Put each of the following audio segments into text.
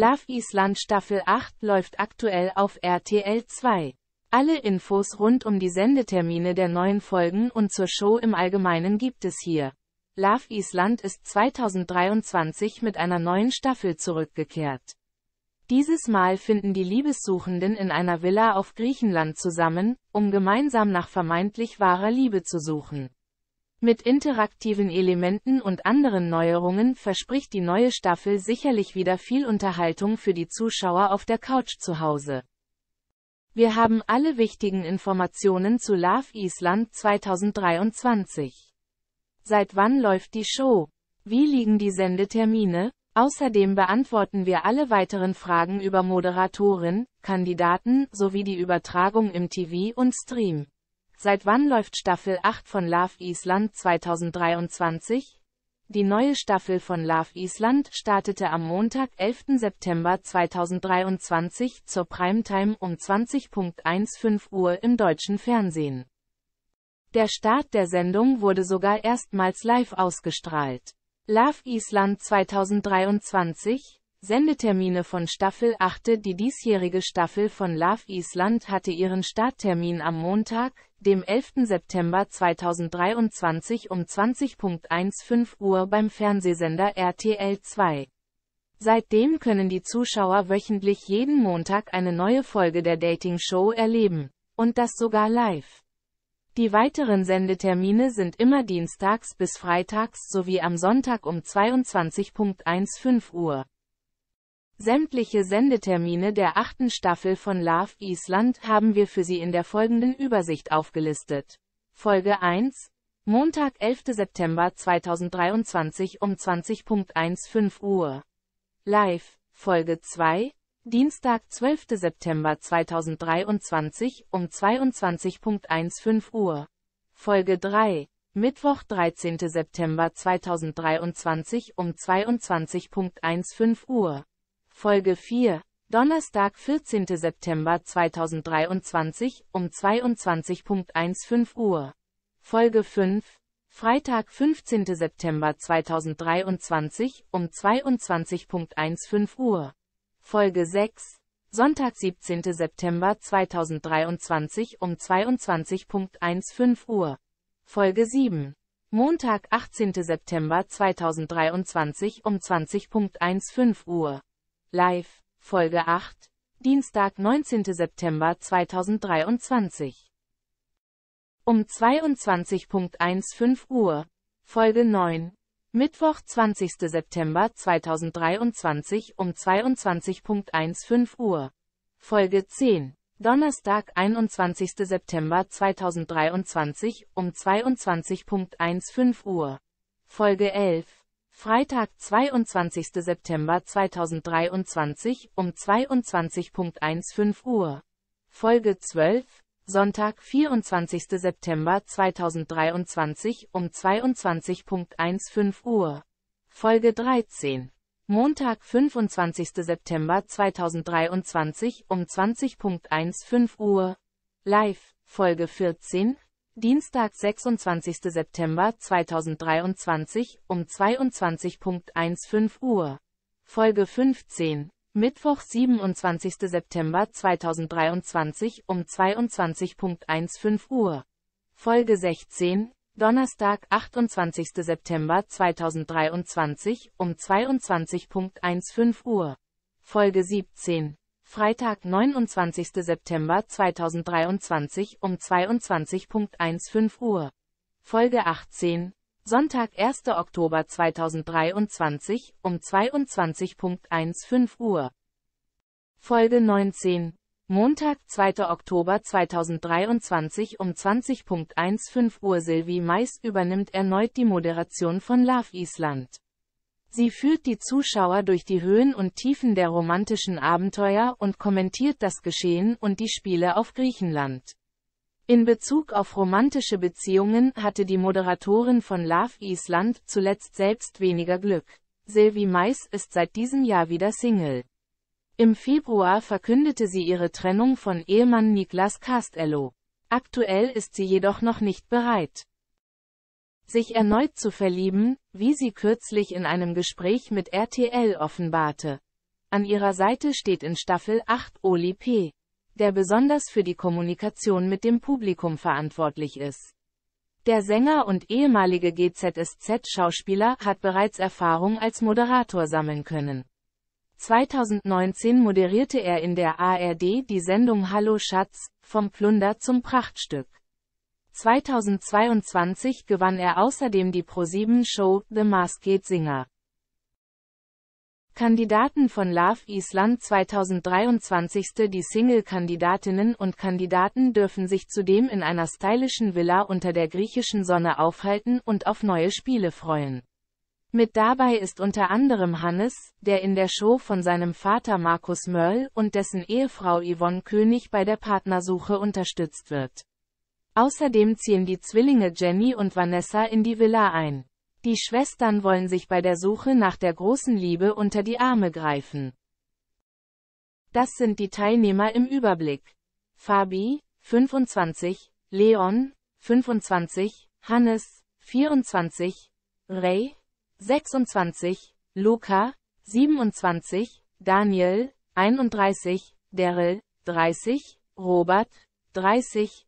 Love Island Staffel 8 läuft aktuell auf RTL 2. Alle Infos rund um die Sendetermine der neuen Folgen und zur Show im Allgemeinen gibt es hier. Love Island ist 2023 mit einer neuen Staffel zurückgekehrt. Dieses Mal finden die Liebessuchenden in einer Villa auf Griechenland zusammen, um gemeinsam nach vermeintlich wahrer Liebe zu suchen. Mit interaktiven Elementen und anderen Neuerungen verspricht die neue Staffel sicherlich wieder viel Unterhaltung für die Zuschauer auf der Couch zu Hause. Wir haben alle wichtigen Informationen zu Love Island 2023. Seit wann läuft die Show? Wie liegen die Sendetermine? Außerdem beantworten wir alle weiteren Fragen über Moderatorin, Kandidaten sowie die Übertragung im TV und Stream. Seit wann läuft Staffel 8 von Love Island 2023? Die neue Staffel von Love Island startete am Montag, 11. September 2023 zur Primetime um 20.15 Uhr im deutschen Fernsehen. Der Start der Sendung wurde sogar erstmals live ausgestrahlt. Love Island 2023 Sendetermine von Staffel 8 Die diesjährige Staffel von Love Island hatte ihren Starttermin am Montag, dem 11. September 2023 um 20.15 Uhr beim Fernsehsender RTL 2. Seitdem können die Zuschauer wöchentlich jeden Montag eine neue Folge der Dating-Show erleben. Und das sogar live. Die weiteren Sendetermine sind immer dienstags bis freitags sowie am Sonntag um 22.15 Uhr. Sämtliche Sendetermine der achten Staffel von Love Island haben wir für Sie in der folgenden Übersicht aufgelistet. Folge 1. Montag, 11. September 2023 um 20.15 Uhr. Live. Folge 2. Dienstag, 12. September 2023 um 22.15 Uhr. Folge 3. Mittwoch, 13. September 2023 um 22.15 Uhr. Folge 4, Donnerstag, 14. September 2023, um 22.15 Uhr. Folge 5, Freitag, 15. September 2023, um 22.15 Uhr. Folge 6, Sonntag, 17. September 2023, um 22.15 Uhr. Folge 7, Montag, 18. September 2023, um 20.15 Uhr. Live, Folge 8, Dienstag, 19. September 2023. Um 22.15 Uhr, Folge 9, Mittwoch, 20. September 2023 um 22.15 Uhr, Folge 10, Donnerstag, 21. September 2023 um 22.15 Uhr, Folge 11, Freitag, 22. September 2023 um 22.15 Uhr. Folge 12, Sonntag, 24. September 2023 um 22.15 Uhr. Folge 13. Montag, 25. September 2023 um 20.15 Uhr. Live, Folge 14, Dienstag, 26. September 2023 um 22.15 Uhr. Folge 15. Mittwoch, 27. September 2023 um 22.15 Uhr. Folge 16. Donnerstag, 28. September 2023 um 22.15 Uhr. Folge 17. Freitag, 29. September 2023 um 22.15 Uhr. Folge 18. Sonntag, 1. Oktober 2023 um 22.15 Uhr. Folge 19. Montag, 2. Oktober 2023 um 20.15 Uhr Silvi Mais übernimmt erneut die Moderation von Love Island. Sie führt die Zuschauer durch die Höhen und Tiefen der romantischen Abenteuer und kommentiert das Geschehen und die Spiele auf Griechenland. In Bezug auf romantische Beziehungen hatte die Moderatorin von Love Island zuletzt selbst weniger Glück. Sylvie Mais ist seit diesem Jahr wieder Single. Im Februar verkündete sie ihre Trennung von Ehemann Niklas Castello. Aktuell ist sie jedoch noch nicht bereit sich erneut zu verlieben, wie sie kürzlich in einem Gespräch mit RTL offenbarte. An ihrer Seite steht in Staffel 8 Oli P., der besonders für die Kommunikation mit dem Publikum verantwortlich ist. Der Sänger und ehemalige GZSZ-Schauspieler hat bereits Erfahrung als Moderator sammeln können. 2019 moderierte er in der ARD die Sendung Hallo Schatz, vom Plunder zum Prachtstück. 2022 gewann er außerdem die ProSieben-Show The Masked Singer. Kandidaten von Love Island 2023 Die Single-Kandidatinnen und Kandidaten dürfen sich zudem in einer stylischen Villa unter der griechischen Sonne aufhalten und auf neue Spiele freuen. Mit dabei ist unter anderem Hannes, der in der Show von seinem Vater Markus Mörl und dessen Ehefrau Yvonne König bei der Partnersuche unterstützt wird. Außerdem ziehen die Zwillinge Jenny und Vanessa in die Villa ein. Die Schwestern wollen sich bei der Suche nach der großen Liebe unter die Arme greifen. Das sind die Teilnehmer im Überblick. Fabi, 25, Leon, 25, Hannes, 24, Ray, 26, Luca, 27, Daniel, 31, Daryl, 30, Robert, 30,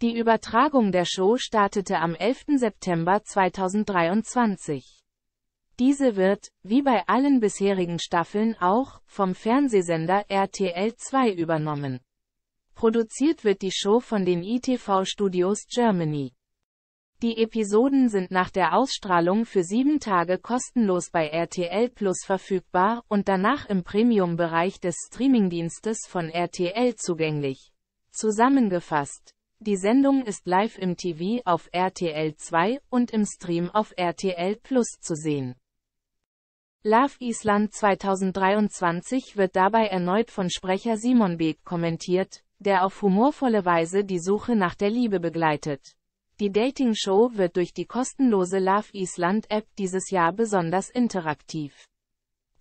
Die Übertragung der Show startete am 11. September 2023. Diese wird, wie bei allen bisherigen Staffeln auch, vom Fernsehsender RTL 2 übernommen. Produziert wird die Show von den ITV Studios Germany. Die Episoden sind nach der Ausstrahlung für sieben Tage kostenlos bei RTL Plus verfügbar und danach im Premium-Bereich des Streamingdienstes von RTL zugänglich. Zusammengefasst, die Sendung ist live im TV auf RTL 2 und im Stream auf RTL Plus zu sehen. Love Island 2023 wird dabei erneut von Sprecher Simon Beek kommentiert, der auf humorvolle Weise die Suche nach der Liebe begleitet. Die Dating-Show wird durch die kostenlose Love Island-App dieses Jahr besonders interaktiv.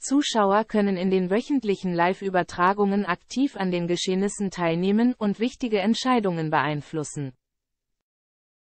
Zuschauer können in den wöchentlichen Live-Übertragungen aktiv an den Geschehnissen teilnehmen und wichtige Entscheidungen beeinflussen.